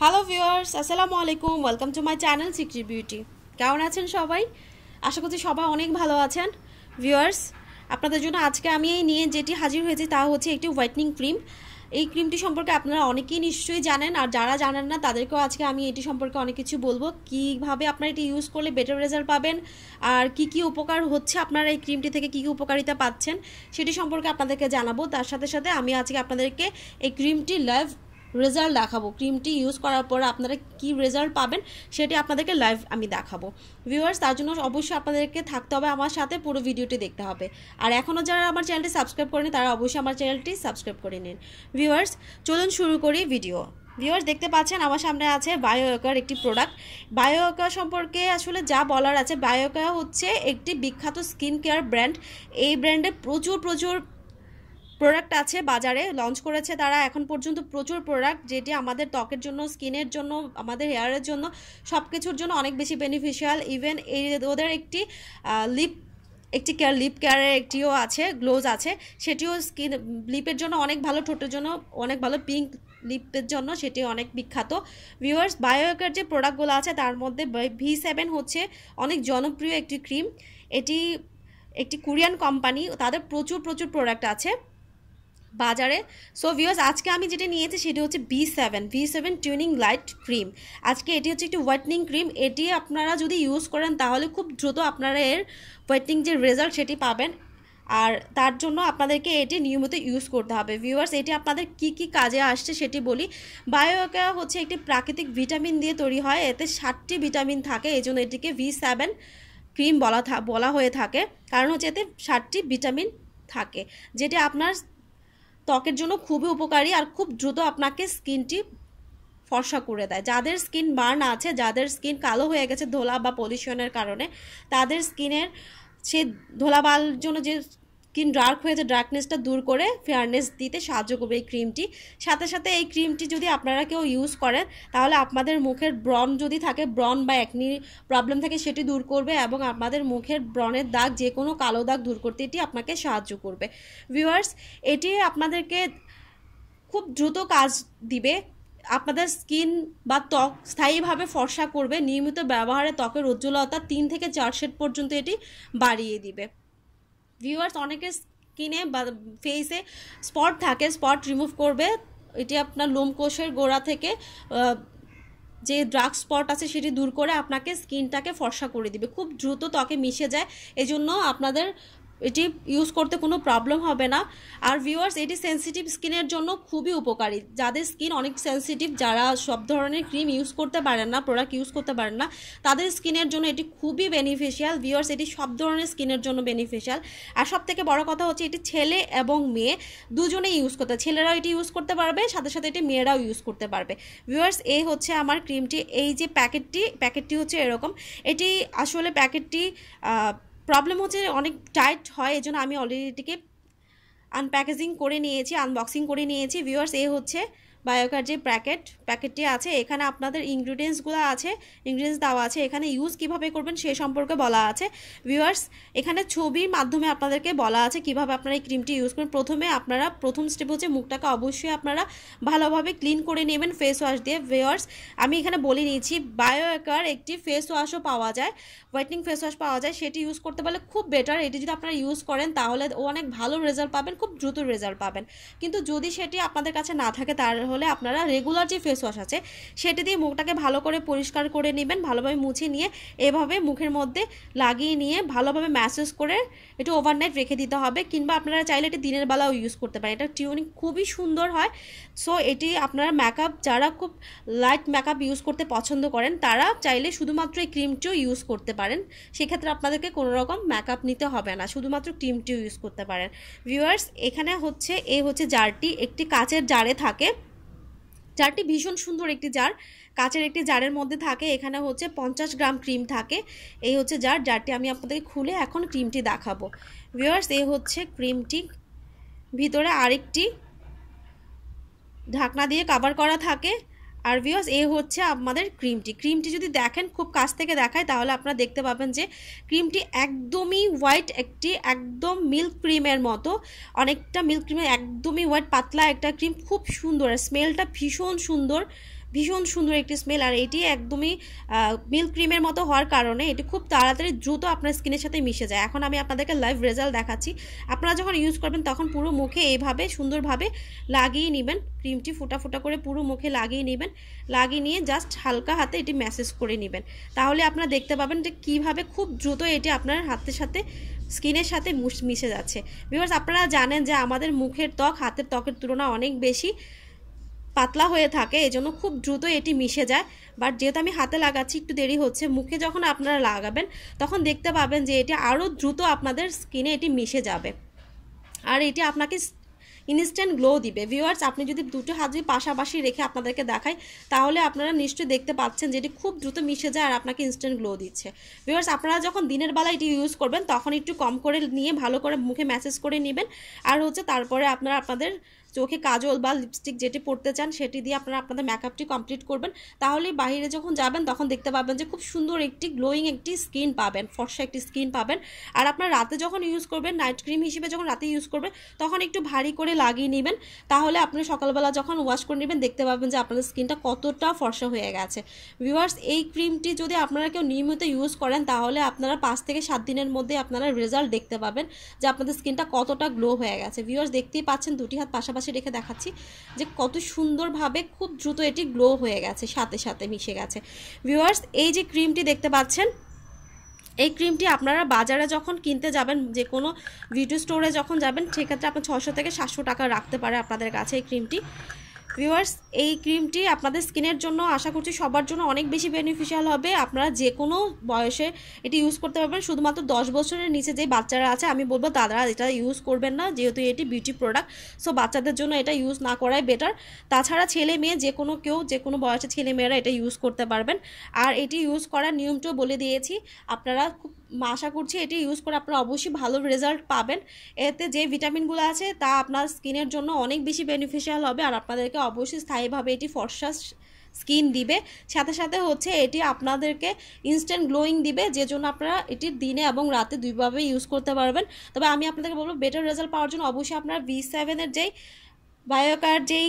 hello viewers আসসালামু আলাইকুম welcome to my channel সিক্রি বিউটি কেমন আছেন সবাই আশা করছি সবাই অনেক ভালো আছেন ভিউয়ার্স আপনাদের জন্য আজকে আমি এই নিয়ে যেটি হাজির হয়েছে তা হচ্ছে একটি হোয়াইটনিং ক্রিম এই ক্রিমটি সম্পর্কে আপনারা অনেকেই নিশ্চয়ই জানেন আর যারা জানেন না তাদেরকেও আজকে আমি এটি সম্পর্কে অনেক কিছু বলবো কীভাবে আপনারা এটি ইউজ করলে বেটার রেজাল্ট পাবেন আর কি কি উপকার হচ্ছে আপনারা এই ক্রিমটি থেকে কী কী উপকারিতা পাচ্ছেন সেটি সম্পর্কে আপনাদেরকে জানাবো তার সাথে সাথে আমি আজকে আপনাদেরকে এই ক্রিমটি লাইভ রেজাল্ট দেখাবো ক্রিমটি ইউজ করার পর আপনারা কি রেজাল্ট পাবেন সেটি আপনাদেরকে লাইভ আমি দেখাবো ভিউয়ার্স তার জন্য অবশ্যই আপনাদেরকে থাকতে হবে আমার সাথে পুরো ভিডিওটি দেখতে হবে আর এখনও যারা আমার চ্যানেলটি সাবস্ক্রাইব করেনি তারা অবশ্যই আমার চ্যানেলটি সাবস্ক্রাইব করে নিন ভিউয়ার্স চলুন শুরু করি ভিডিও ভিউয়ার্স দেখতে পাচ্ছেন আমার সামনে আছে বায়োকার একটি প্রোডাক্ট বায়োকা সম্পর্কে আসলে যা বলার আছে বায়োকা হচ্ছে একটি বিখ্যাত স্কিন কেয়ার ব্র্যান্ড এই ব্র্যান্ডে প্রচুর প্রচুর প্রোডাক্ট আছে বাজারে লঞ্চ করেছে তারা এখন পর্যন্ত প্রচুর প্রোডাক্ট যেটি আমাদের ত্বকের জন্য স্কিনের জন্য আমাদের হেয়ারের জন্য সব কিছুর জন্য অনেক বেশি বেনিফিশিয়াল ইভেন এই ওদের একটি লিপ একটি কেয়ার লিপ কেয়ারের একটিও আছে গ্লোজ আছে সেটিও স্কিন লিপের জন্য অনেক ভালো ঠোঁটের জন্য অনেক ভালো পিঙ্ক লিপের জন্য সেটি অনেক বিখ্যাত ভিউয়ার্স বায়োকের যে প্রোডাক্টগুলো আছে তার মধ্যে ভি সেভেন হচ্ছে অনেক জনপ্রিয় একটি ক্রিম এটি একটি কোরিয়ান কোম্পানি তাদের প্রচুর প্রচুর প্রোডাক্ট আছে বাজারে সো ভিউয়ার্স আজকে আমি যেটা নিয়েছি সেটি হচ্ছে B seven B seven toning light cream আজকে এটি হচ্ছে একটি হোয়াইটনিং ক্রিম এটি আপনারা যদি ইউজ করেন তাহলে খুব দ্রুত আপনারা এর হোয়াইটনিং যে রেজাল্ট সেটি পাবেন আর তার জন্য আপনাদেরকে এটি নিয়মিত ইউজ করতে হবে ভিউয়ার্স এটি আপনাদের কি কি কাজে আসছে সেটি বলি বায়োকা হচ্ছে একটি প্রাকৃতিক ভিটামিন দিয়ে তৈরি হয় এতে ষাটটি ভিটামিন থাকে এই জন্য এটিকে ভি সেভেন ক্রিম বলা বলা হয়ে থাকে কারণ হচ্ছে এতে ষাটটি ভিটামিন থাকে যেটি আপনার ত্বকের জন্য খুবই উপকারী আর খুব দ্রুত আপনাকে স্কিনটি ফর্সা করে দেয় যাদের স্কিন বার্ন আছে যাদের স্কিন কালো হয়ে গেছে ধোলা বা পলিউশনের কারণে তাদের স্কিনের সে ধোলাবাল জন্য যে স্কিন ডার্ক হয়ে যায় ডার্কনেসটা দূর করে ফেয়ারনেস দিতে সাহায্য করবে এই ক্রিমটি সাথে সাথে এই ক্রিমটি যদি আপনারা কেউ ইউজ করেন তাহলে আপনাদের মুখের ব্রন যদি থাকে ব্রন বা একনি প্রবলেম থাকে সেটি দূর করবে এবং আমাদের মুখের ব্রণের দাগ যে কোনো কালো দাগ দূর করতে এটি আপনাকে সাহায্য করবে ভিউয়ার্স এটি আপনাদেরকে খুব দ্রুত কাজ দিবে আপনাদের স্কিন বা ত্বক স্থায়ীভাবে ফর্সা করবে নিয়মিত ব্যবহারে ত্বকের উজ্জ্বলতা তিন থেকে চার শেড পর্যন্ত এটি বাড়িয়ে দিবে ভিউয়ার্স অনেকের স্কিনে বা ফেসে স্পট থাকে স্পট রিমুভ করবে এটি আপনার লোমকোষের গোড়া থেকে যে ড্রাগ স্পট আছে সেটি দূর করে আপনাকে স্কিনটাকে ফর্সা করে দিবে খুব দ্রুত ত্বকে মিশে যায় এজন্য আপনাদের এটি ইউজ করতে কোনো প্রবলেম হবে না আর ভিউয়ার্স এটি সেন্সিটিভ স্কিনের জন্য খুবই উপকারী যাদের স্কিন অনেক সেন্সিটিভ যারা সব ধরনের ক্রিম ইউজ করতে পারেন না প্রোডাক্ট ইউজ করতে পারেন না তাদের স্কিনের জন্য এটি খুবই বেনিফিশিয়াল ভিউয়ার্স এটি সব ধরনের স্কিনের জন্য বেনিফিশিয়াল আর সব থেকে বড় কথা হচ্ছে এটি ছেলে এবং মেয়ে দুজনেই ইউজ করতে ছেলেরাও এটি ইউজ করতে পারবে সাথে সাথে এটি মেয়েরাও ইউজ করতে পারবে ভিউয়ার্স এই হচ্ছে আমার ক্রিমটি এই যে প্যাকেটটি প্যাকেটটি হচ্ছে এরকম এটি আসলে প্যাকেটটি প্রবলেম হচ্ছে অনেক টাইট হয় এজন্য আমি অলরেডি এটিকে আনপ্যাকেজিং করে নিয়েছি আনবক্সিং করে নিয়েছি ভিউয়ার্স এ হচ্ছে বায়োকার যে প্যাকেট প্যাকেটটি আছে এখানে আপনাদের ইনগ্রিডিয়েন্টসগুলো আছে ইনগ্রিডিয়েন্টস দেওয়া আছে এখানে ইউজ কিভাবে করবেন সে সম্পর্কে বলা আছে ভিউয়ার্স এখানে ছবির মাধ্যমে আপনাদেরকে বলা আছে কিভাবে আপনারা এই ক্রিমটি ইউজ করবেন প্রথমে আপনারা প্রথম স্টেপ হচ্ছে মুখটাকে অবশ্যই আপনারা ভালোভাবে ক্লিন করে নেবেন ফেস ওয়াশ দিয়ে ভিউয়ার্স আমি এখানে বলে নিয়েছি বায়োকার একটি ফেস ওয়াশও পাওয়া যায় হোয়াইটনিং ফেস ওয়াশ পাওয়া যায় সেটি ইউজ করতে পারলে খুব বেটার এটি যদি আপনারা ইউজ করেন তাহলে অনেক ভালো রেজাল্ট পাবেন খুব দ্রুত রেজাল্ট পাবেন কিন্তু যদি সেটি আপনাদের কাছে না থাকে তার হলে আপনারা রেগুলার যে ফেস ওয়াশ আছে সেটি দিয়ে মুখটাকে ভালো করে পরিষ্কার করে নেবেন ভালোভাবে মুছে নিয়ে এভাবে মুখের মধ্যে লাগিয়ে নিয়ে ভালোভাবে ম্যাসেজ করে একটু ওভারনাইট রেখে দিতে হবে কিংবা আপনারা চাইলে এটি দিনের বেলাও ইউজ করতে পারেন এটা টিউনিং খুবই সুন্দর হয় সো এটি আপনারা মেকআপ যারা খুব লাইট মেকআপ ইউজ করতে পছন্দ করেন তারা চাইলে শুধুমাত্র এই ক্রিমটিও ইউজ করতে পারেন সেক্ষেত্রে আপনাদেরকে কোনো রকম মেকআপ নিতে হবে না শুধুমাত্র ক্রিমটিও ইউজ করতে পারেন ভিউয়ার্স এখানে হচ্ছে এ হচ্ছে জারটি একটি কাচের জারে থাকে জারটি ভীষণ সুন্দর একটি জার কাচের একটি জারের মধ্যে থাকে এখানে হচ্ছে পঞ্চাশ গ্রাম ক্রিম থাকে এই হচ্ছে জার জারটি আমি আপনাদের খুলে এখন ক্রিমটি দেখাবো ভিওয়ার্স এই হচ্ছে ক্রিমটি ভিতরে আরেকটি ঢাকনা দিয়ে কাভার করা থাকে আর ভিওস এ হচ্ছে আমাদের ক্রিমটি ক্রিমটি যদি দেখেন খুব কাছ থেকে দেখায় তাহলে আপনারা দেখতে পাবেন যে ক্রিমটি একদমই হোয়াইট একটি একদম মিল্ক ক্রিমের মতো অনেকটা মিল্ক ক্রিমের একদমই হোয়াইট পাতলা একটা ক্রিম খুব সুন্দর স্মেলটা ভীষণ সুন্দর ভীষণ সুন্দর একটি স্মেল আর এটি একদমই মিল্ক ক্রিমের মতো হওয়ার কারণে এটি খুব তাড়াতাড়ি দ্রুত আপনার স্কিনের সাথে মিশে যায় এখন আমি আপনাদেরকে লাইভ রেজাল্ট দেখাচ্ছি আপনারা যখন ইউজ করবেন তখন পুরো মুখে এইভাবে সুন্দরভাবে লাগিয়ে নেবেন ক্রিমটি ফোটা ফোটা করে পুরো মুখে লাগিয়ে নেবেন লাগিয়ে নিয়ে জাস্ট হালকা হাতে এটি ম্যাসেজ করে নেবেন তাহলে আপনারা দেখতে পাবেন যে কীভাবে খুব দ্রুত এটি আপনার হাতের সাথে স্কিনের সাথে মিশে যাচ্ছে বিকজ আপনারা জানেন যে আমাদের মুখের ত্বক হাতের ত্বকের তুলনা অনেক বেশি পাতলা হয়ে থাকে এজন্য খুব দ্রুত এটি মিশে যায় বাট যেহেতু আমি হাতে লাগাচ্ছি একটু দেরি হচ্ছে মুখে যখন আপনারা লাগাবেন তখন দেখতে পাবেন যে এটি আরও দ্রুত আপনাদের স্কিনে এটি মিশে যাবে আর এটি আপনাকে ইনস্ট্যান্ট গ্লো দিবে ভিউয়ার্স আপনি যদি দুটো হাত যদি পাশাপাশি রেখে আপনাদেরকে দেখাই তাহলে আপনারা নিশ্চয়ই দেখতে পাচ্ছেন যে এটি খুব দ্রুত মিশে যায় আর আপনাকে ইনস্ট্যান্ট গ্লো দিচ্ছে ভিউয়ার্স আপনারা যখন দিনের বেলা এটি ইউজ করবেন তখন একটু কম করে নিয়ে ভালো করে মুখে ম্যাসেজ করে নেবেন আর হচ্ছে তারপরে আপনারা আপনাদের চোখে কাজল বা লিপস্টিক যেটি পরতে চান সেটি দিয়ে আপনারা আপনাদের মেকআপটি কমপ্লিট করবেন তাহলে বাইরে যখন যাবেন তখন দেখতে পাবেন যে খুব সুন্দর একটি গ্লোয়িং একটি স্কিন পাবেন ফর্সা একটি স্কিন পাবেন আর আপনার রাতে যখন ইউজ করবেন নাইট ক্রিম হিসেবে যখন রাতে ইউজ করবেন তখন একটু ভারী করে লাগিয়ে নেবেন তাহলে আপনি সকালবেলা যখন ওয়াশ করে নেবেন দেখতে পাবেন যে আপনাদের স্কিনটা কতটা ফর্সা হয়ে গেছে ভিউয়ার্স এই ক্রিমটি যদি আপনারা কেউ নিয়মিত ইউজ করেন তাহলে আপনারা পাঁচ থেকে সাত দিনের মধ্যে আপনারা রেজাল্ট দেখতে পাবেন যে আপনাদের স্কিনটা কতটা গ্লো হয়ে গেছে ভিউয়ার্স দেখতেই পাচ্ছেন দুটি হাত পাশাপাশি পাশে রেখে দেখাচ্ছি যে কত সুন্দরভাবে খুব দ্রুত এটি গ্লো হয়ে গেছে সাথে সাথে মিশে গেছে ভিউয়ার্স এই যে ক্রিমটি দেখতে পাচ্ছেন এই ক্রিমটি আপনারা বাজারে যখন কিনতে যাবেন যে কোনো ভিডিও স্টোরে যখন যাবেন সেক্ষেত্রে আপনার ছশো থেকে সাতশো টাকা রাখতে পারে আপনাদের কাছে এই ক্রিমটি ভিউয়ার্স এই ক্রিমটি আপনাদের স্কিনের জন্য আশা করছি সবার জন্য অনেক বেশি বেনিফিশিয়াল হবে আপনারা যে কোনো বয়সে এটি ইউজ করতে পারবেন শুধুমাত্র দশ বছরের নিচে যে বাচ্চারা আছে আমি বলবো দাদারা এটা ইউজ করবেন না যেহেতু এটি বিউটি প্রোডাক্ট সো বাচ্চাদের জন্য এটা ইউজ না করাই বেটার তাছাড়া ছেলে মেয়ে যে কোনো কেউ যে কোনো বয়সে ছেলে মেয়েরা এটা ইউজ করতে পারবেন আর এটি ইউজ করার নিয়মটাও বলে দিয়েছি আপনারা খুব আশা করছি এটি ইউজ করে আপনারা অবশ্যই ভালো রেজাল্ট পাবেন এতে যে ভিটামিনগুলো আছে তা আপনার স্কিনের জন্য অনেক বেশি বেনিফিশিয়াল হবে আর আপনাদেরকে অবশ্যই স্থায়ীভাবে এটি ফর্সা স্কিন দিবে সাথে সাথে হচ্ছে এটি আপনাদেরকে ইনস্ট্যান্ট গ্লোয়িং দিবে যে জন্য আপনারা এটি দিনে এবং রাতে দুইভাবে ইউজ করতে পারবেন তবে আমি আপনাদেরকে বলবো বেটার রেজাল্ট পাওয়ার জন্য অবশ্যই আপনারা ভি সেভেনের যেই বায়োকার যেই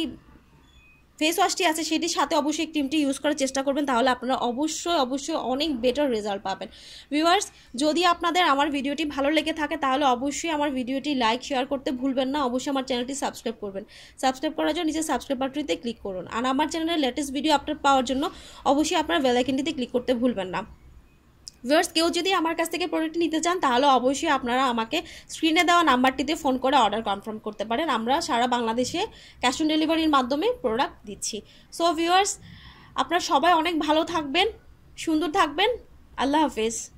ফেস ওয়াশটি আছে সেটির সাথে অবশ্যই এই ক্রিমটি ইউজ করার চেষ্টা করবেন তাহলে আপনারা অবশ্যই অবশ্যই অনেক বেটার রেজাল্ট পাবেন ভিউয়ার্স যদি আপনাদের আমার ভিডিওটি ভালো লেগে থাকে তাহলে অবশ্যই আমার ভিডিওটি লাইক শেয়ার করতে ভুলবেন না অবশ্যই আমার চ্যানেলটি সাবস্ক্রাইব করবেন সাবস্ক্রাইব করার জন্য নিচে সাবস্ক্রাইব বাটনটিতে ক্লিক করুন আর আমার চ্যানেলের লেটেস্ট ভিডিও আপডেট পাওয়ার জন্য অবশ্যই আপনার বেলাইকিনটিতে ক্লিক করতে ভুলবেন না ভিউয়ার্স কেউ যদি আমার কাছ থেকে প্রোডাক্ট নিতে চান তাহলে অবশ্যই আপনারা আমাকে স্ক্রিনে দেওয়া নাম্বারটিতে ফোন করে অর্ডার কনফার্ম করতে পারেন আমরা সারা বাংলাদেশে ক্যাশ অন ডেলিভারির মাধ্যমে প্রোডাক্ট দিচ্ছি সো ভিউয়ার্স আপনারা সবাই অনেক ভালো থাকবেন সুন্দর থাকবেন আল্লাহ হাফেজ